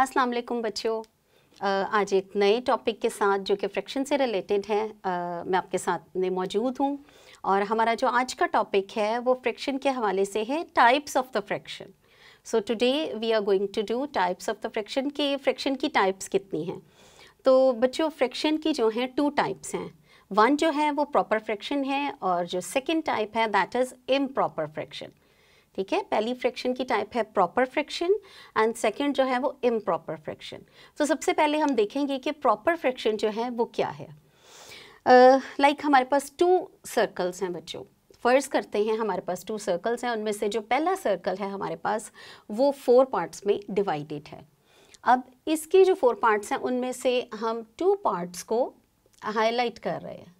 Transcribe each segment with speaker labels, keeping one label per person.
Speaker 1: अस्सलाम वालेकुम बच्चों आज एक नए टॉपिक के साथ जो कि फ्रैक्शन से रिलेटेड है मैं आपके साथ में मौजूद हूँ और हमारा जो आज का टॉपिक है वो फ्रैक्शन के हवाले से है types of the fraction so today we are going to do types of the fraction के फ्रैक्शन की टाइप्स कितनी हैं तो बच्चों फ्रैक्शन की जो हैं टू टाइप्स हैं वन जो है वो प्रॉपर फ्रैक्शन है और जो सेकेंड टाइप है that is improper fraction ठीक है पहली फ्रैक्शन की टाइप है प्रॉपर फ्रिक्शन एंड सेकंड जो है वो इम्प्रॉपर फ्रैक्शन तो सबसे पहले हम देखेंगे कि प्रॉपर फ्रिक्शन जो है वो क्या है लाइक uh, like हमारे पास टू सर्कल्स हैं बच्चों फ़र्ज करते हैं हमारे पास टू सर्कल्स हैं उनमें से जो पहला सर्कल है हमारे पास वो फोर पार्ट्स में डिवाइडेड है अब इसके जो फोर पार्ट्स हैं उनमें से हम टू पार्ट्स को हाईलाइट कर रहे हैं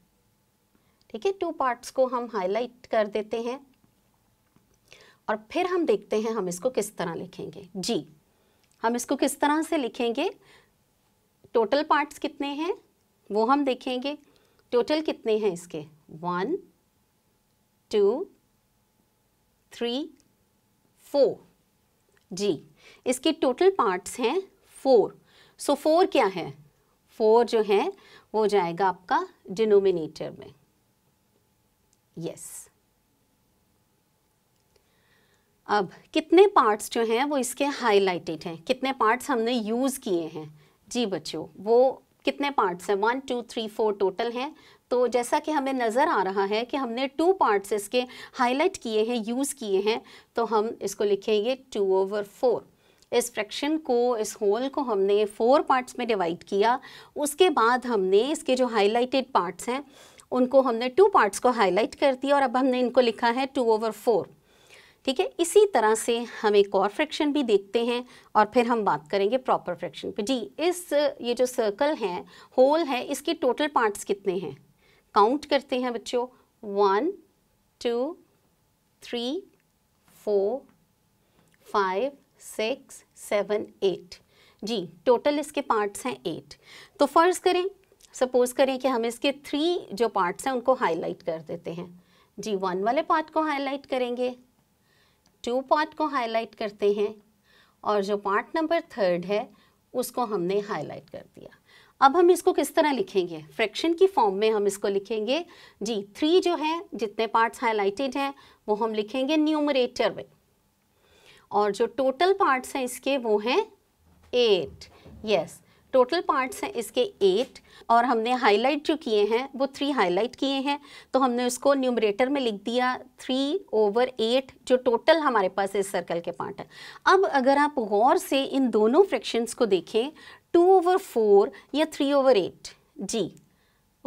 Speaker 1: ठीक है टू पार्ट्स को हम हाईलाइट कर देते हैं और फिर हम देखते हैं हम इसको किस तरह लिखेंगे जी हम इसको किस तरह से लिखेंगे टोटल पार्ट्स कितने हैं वो हम देखेंगे टोटल कितने हैं इसके वन टू थ्री फोर जी इसके टोटल पार्ट्स हैं फोर सो फोर क्या है फोर जो है वो जाएगा आपका डिनोमिनेटर में यस yes. अब कितने पार्ट्स जो हैं वो इसके हाईलाइटेड हैं कितने पार्ट्स हमने यूज़ किए हैं जी बच्चों वो कितने पार्ट्स हैं one two three four total हैं तो जैसा कि हमें नज़र आ रहा है कि हमने टू पार्ट्स इसके हाईलाइट किए हैं यूज़ किए हैं तो हम इसको लिखेंगे टू ओवर फोर इस फ्रैक्शन को इस होल को हमने फोर पार्ट्स में डिवाइड किया उसके बाद हमने इसके जो हाईलाइटेड पार्ट्स हैं उनको हमने टू पार्ट्स को हाईलाइट कर दिया और अब हमने इनको लिखा है टू ओवर फोर ठीक है इसी तरह से हम एक और फ्रैक्शन भी देखते हैं और फिर हम बात करेंगे प्रॉपर फ्रैक्शन पे जी इस ये जो सर्कल है होल है इसके टोटल पार्ट्स कितने हैं काउंट करते हैं बच्चों one two three four five six seven eight जी टोटल इसके पार्ट्स हैं एट तो फ़र्ज़ करें सपोज़ करें कि हम इसके थ्री जो पार्ट्स हैं उनको हाईलाइट कर देते हैं जी वन वाले पार्ट को हाईलाइट करेंगे टू पार्ट को हाईलाइट करते हैं और जो पार्ट नंबर थर्ड है उसको हमने हाईलाइट कर दिया अब हम इसको किस तरह लिखेंगे फ्रैक्शन की फॉर्म में हम इसको लिखेंगे जी थ्री जो है जितने पार्ट्स हाईलाइटेड हैं वो हम लिखेंगे न्यूमरेटर में और जो टोटल पार्ट्स हैं इसके वो हैं एट यस टोटल पार्ट्स हैं इसके एट और हमने हाईलाइट जो किए हैं वो थ्री हाईलाइट किए हैं तो हमने उसको न्यूमरेटर में लिख दिया थ्री ओवर एट जो टोटल हमारे पास इस सर्कल के पार्ट है अब अगर आप गौर से इन दोनों फ्रैक्शंस को देखें टू ओवर फोर या थ्री ओवर एट जी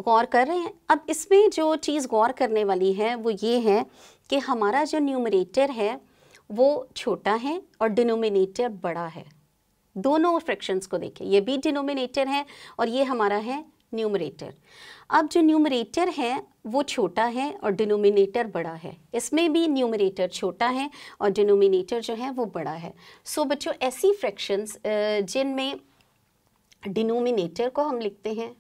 Speaker 1: गौर कर रहे हैं अब इसमें जो चीज़ गौर करने वाली है वो ये है कि हमारा जो न्यूमरेटर है वो छोटा है और डिनोमिनेटर बड़ा है दोनों फ्रैक्शंस को देखें ये भी डिनोमिनेटर है और ये हमारा है न्यूमरेटर अब जो न्यूमरेटर है वो छोटा है और डिनोमिनेटर बड़ा है इसमें भी न्यूमरेटर छोटा है और डिनोमिनेटर जो है वो बड़ा है सो so, बच्चों ऐसी फ्रैक्शंस जिनमें डिनोमिनेटर को हम लिखते हैं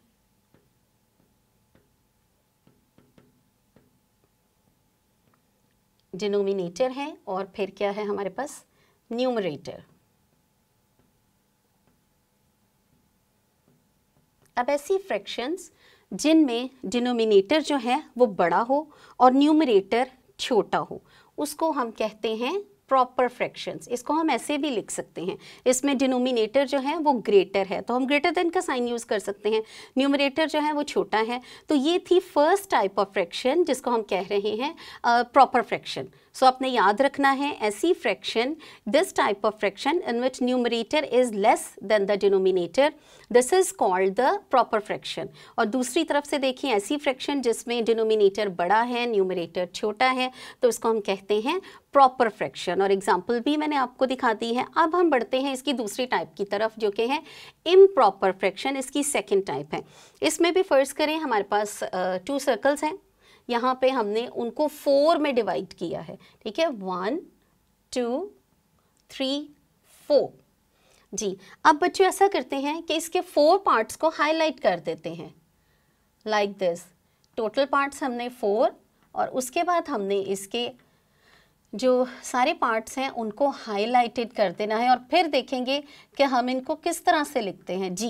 Speaker 1: डिनोमिनेटर है और फिर क्या है हमारे पास न्यूमरेटर अब ऐसी फ्रैक्शंस जिनमें डिनोमिनेटर जो है वो बड़ा हो और न्यूमरेटर छोटा हो उसको हम कहते हैं प्रॉपर फ्रैक्शंस इसको हम ऐसे भी लिख सकते हैं इसमें डिनोमिनेटर जो है वो ग्रेटर है तो हम ग्रेटर देन का साइन यूज़ कर सकते हैं न्यूमरेटर जो है वो छोटा है तो ये थी फर्स्ट टाइप ऑफ फ्रैक्शन जिसको हम कह रहे हैं प्रॉपर फ्रैक्शन So आपने याद रखना है ऐसी fraction this type of fraction in which numerator is less than the denominator this is called the proper fraction और दूसरी तरफ से देखें ऐसी फ्रैक्शन जिसमें डिनोमिनेटर बड़ा है न्यूमरेटर छोटा है तो इसको हम कहते हैं प्रॉपर फ्रैक्शन और एग्जाम्पल भी मैंने आपको दिखा दी है अब हम बढ़ते हैं इसकी दूसरी टाइप की तरफ जो कि है इम प्रॉपर फ्रैक्शन इसकी सेकेंड टाइप है इसमें भी फर्ज करें हमारे पास टू सर्कल्स हैं यहाँ पे हमने उनको फोर में डिवाइड किया है ठीक है वन टू थ्री फोर जी अब बच्चों ऐसा करते हैं कि इसके फोर पार्ट्स को हाईलाइट कर देते हैं लाइक दिस टोटल पार्ट्स हमने फोर और उसके बाद हमने इसके जो सारे पार्ट्स हैं उनको हाईलाइटेड कर देना है और फिर देखेंगे कि हम इनको किस तरह से लिखते हैं जी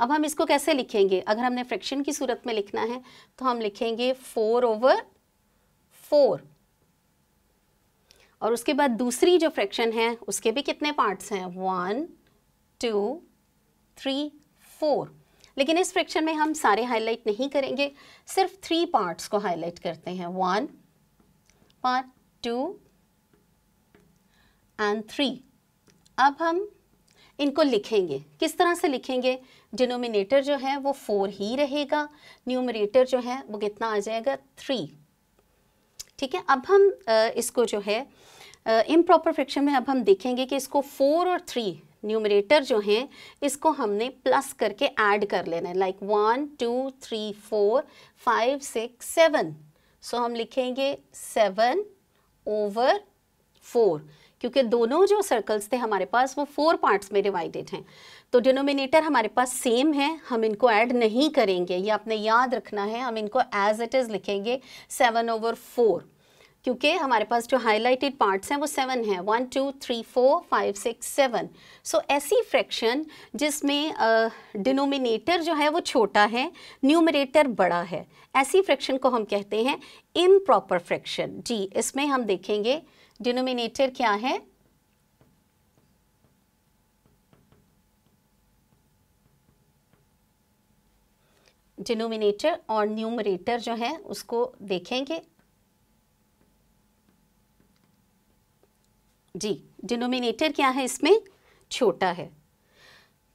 Speaker 1: अब हम इसको कैसे लिखेंगे अगर हमने फ्रैक्शन की सूरत में लिखना है तो हम लिखेंगे फोर ओवर फोर और उसके बाद दूसरी जो फ्रैक्शन है उसके भी कितने पार्ट्स हैं वन टू थ्री फोर लेकिन इस फ्रैक्शन में हम सारे हाईलाइट नहीं करेंगे सिर्फ थ्री पार्ट्स को हाईलाइट करते हैं one part two and three अब हम इनको लिखेंगे किस तरह से लिखेंगे डिनोमिनेटर जो है वो फोर ही रहेगा न्यूमरेटर जो है वो कितना आ जाएगा थ्री ठीक है अब हम इसको जो है इम प्रॉपर फ्रिक्शन में अब हम देखेंगे कि इसको फोर और थ्री न्यूमरेटर जो हैं इसको हमने प्लस करके ऐड कर लेना है like one two three four five six seven so हम लिखेंगे सेवन ओवर फोर क्योंकि दोनों जो सर्कल्स थे हमारे पास वो फोर पार्ट्स में डिवाइडेड हैं तो डिनोमिनेटर हमारे पास सेम है हम इनको ऐड नहीं करेंगे ये आपने याद रखना है हम इनको एज इट इज़ लिखेंगे सेवन ओवर फोर क्योंकि हमारे पास जो हाईलाइटेड पार्ट्स हैं वो सेवन हैं one two three four five six seven so ऐसी फ्रैक्शन जिसमें डिनोमिनेटर uh, जो है वो छोटा है न्यूमिनेटर बड़ा है ऐसी फ्रैक्शन को हम कहते हैं इम फ्रैक्शन जी इसमें हम देखेंगे uh, डिनोमिनेटर क्या है डिनोमिनेटर और न्यूमरेटर जो है उसको देखेंगे जी डिनोमिनेटर क्या है इसमें छोटा है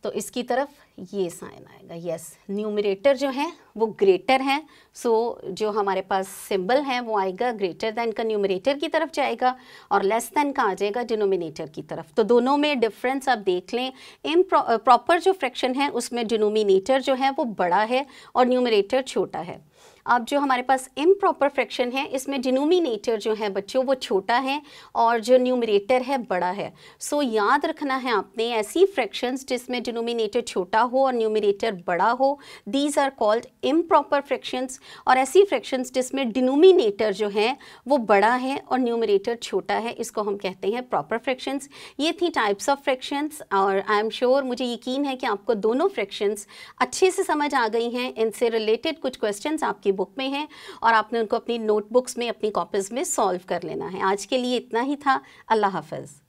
Speaker 1: तो इसकी तरफ ये साइन आएगा यस न्यूमिरेटर जो है वो ग्रेटर है सो so, जो हमारे पास सिंबल है वो आएगा ग्रेटर दैन का न्यूमिरेटर की तरफ जाएगा और लेस दैन का आ जाएगा डिनोमिनेटर की तरफ तो दोनों में डिफरेंस आप देख लें इन प्रॉपर uh, जो फ्रैक्शन है उसमें डिनोमिनेटर जो है वो बड़ा है और न्यूमिरेटर छोटा है अब जो हमारे पास इम प्रॉपर फ्रैक्शन है इसमें डिनोमिनेटर जो है बच्चों वो छोटा है और जो न्यूमिनेटर है बड़ा है सो so, याद रखना है आपने ऐसी फ्रैक्शंस जिसमें डिनोमिनेटर छोटा हो और न्यूमिनेटर बड़ा हो these are called improper fractions और ऐसी फ्रैक्शंस जिसमें डिनोमिनेटर जो है वो बड़ा है और न्यूमिनेटर छोटा है इसको हम कहते हैं प्रॉपर फ्रैक्शंस ये थी टाइप्स ऑफ फ्रैक्शंस और आई एम श्योर मुझे यकीन है कि आपको दोनों फ्रैक्शंस अच्छे से समझ आ गई हैं इनसे रिलेटेड कुछ क्वेश्चंस आपकी बुक में है और आपने उनको अपनी नोटबुक्स में अपनी कॉपीज़ में सॉल्व कर लेना है आज के लिए इतना ही था अल्लाह हाफिज़